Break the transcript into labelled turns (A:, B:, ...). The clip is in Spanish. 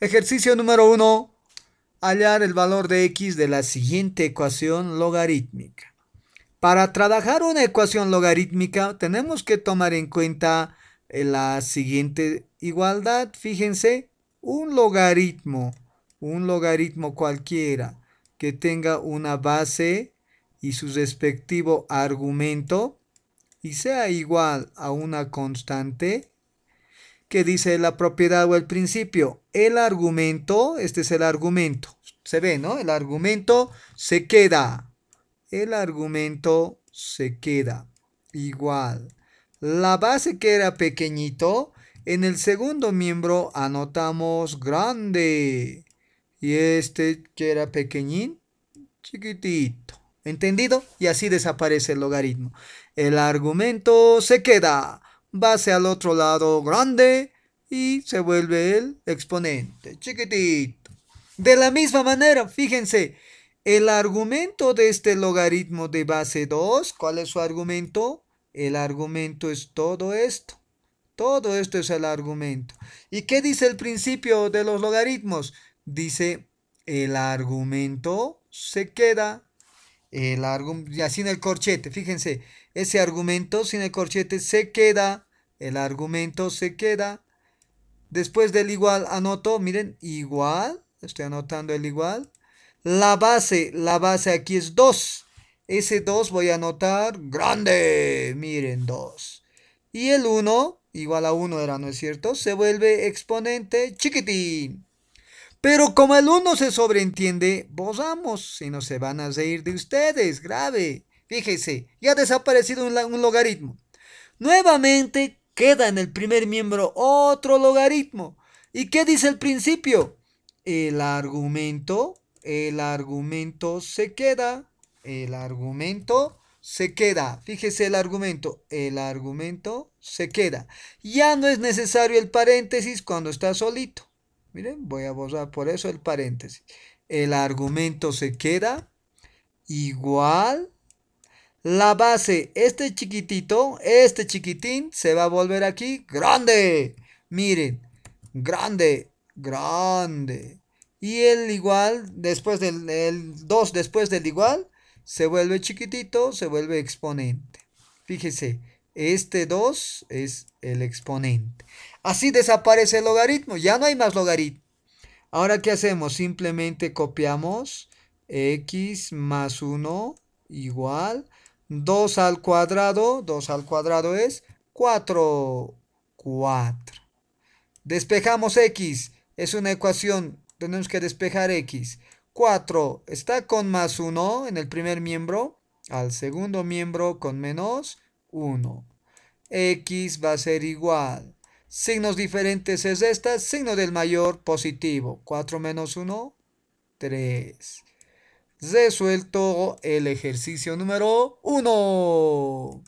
A: Ejercicio número 1. Hallar el valor de x de la siguiente ecuación logarítmica. Para trabajar una ecuación logarítmica tenemos que tomar en cuenta eh, la siguiente igualdad. Fíjense, un logaritmo, un logaritmo cualquiera que tenga una base y su respectivo argumento y sea igual a una constante, que dice la propiedad o el principio. El argumento, este es el argumento. Se ve, ¿no? El argumento se queda. El argumento se queda. Igual. La base que era pequeñito, en el segundo miembro anotamos grande. Y este que era pequeñín, chiquitito. ¿Entendido? Y así desaparece el logaritmo. El argumento se queda base al otro lado grande y se vuelve el exponente chiquitito. De la misma manera, fíjense, el argumento de este logaritmo de base 2, ¿cuál es su argumento? El argumento es todo esto. Todo esto es el argumento. ¿Y qué dice el principio de los logaritmos? Dice, el argumento se queda el eh, ya, sin el corchete, fíjense, ese argumento sin el corchete se queda, el argumento se queda. Después del igual anoto, miren, igual, estoy anotando el igual. La base, la base aquí es 2. Ese 2 voy a anotar grande, miren, 2. Y el 1, igual a 1 era, ¿no es cierto? Se vuelve exponente chiquitín. Pero como el uno se sobreentiende, borramos si no se van a reír de ustedes. Grave. Fíjese, ya ha desaparecido un logaritmo. Nuevamente queda en el primer miembro otro logaritmo. ¿Y qué dice el principio? El argumento, el argumento se queda, el argumento se queda. Fíjese el argumento, el argumento se queda. Ya no es necesario el paréntesis cuando está solito. Miren, voy a borrar por eso el paréntesis. El argumento se queda igual. La base, este chiquitito, este chiquitín, se va a volver aquí grande. Miren, grande, grande. Y el igual, después del 2, después del igual, se vuelve chiquitito, se vuelve exponente. Fíjese, este 2 es el exponente. Así desaparece el logaritmo. Ya no hay más logaritmo. Ahora, ¿qué hacemos? Simplemente copiamos x más 1 igual 2 al cuadrado. 2 al cuadrado es 4. 4. Despejamos x. Es una ecuación. Tenemos que despejar x. 4 está con más 1 en el primer miembro. Al segundo miembro con menos 1. X va a ser igual. Signos diferentes es esta. Signo del mayor positivo. 4 menos 1, 3. Resuelto el ejercicio número 1.